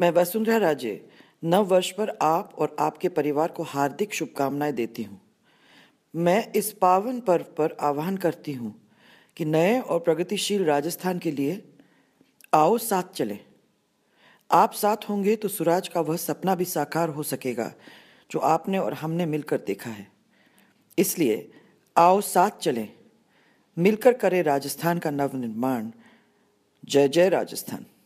मैं वसुंधरा राजे नव वर्ष पर आप और आपके परिवार को हार्दिक शुभकामनाएं देती हूँ मैं इस पावन पर्व पर आह्वान करती हूँ कि नए और प्रगतिशील राजस्थान के लिए आओ साथ चलें आप साथ होंगे तो सुराज का वह सपना भी साकार हो सकेगा जो आपने और हमने मिलकर देखा है इसलिए आओ साथ चलें मिलकर करें राजस्थान का नव निर्माण जय जय राजस्थान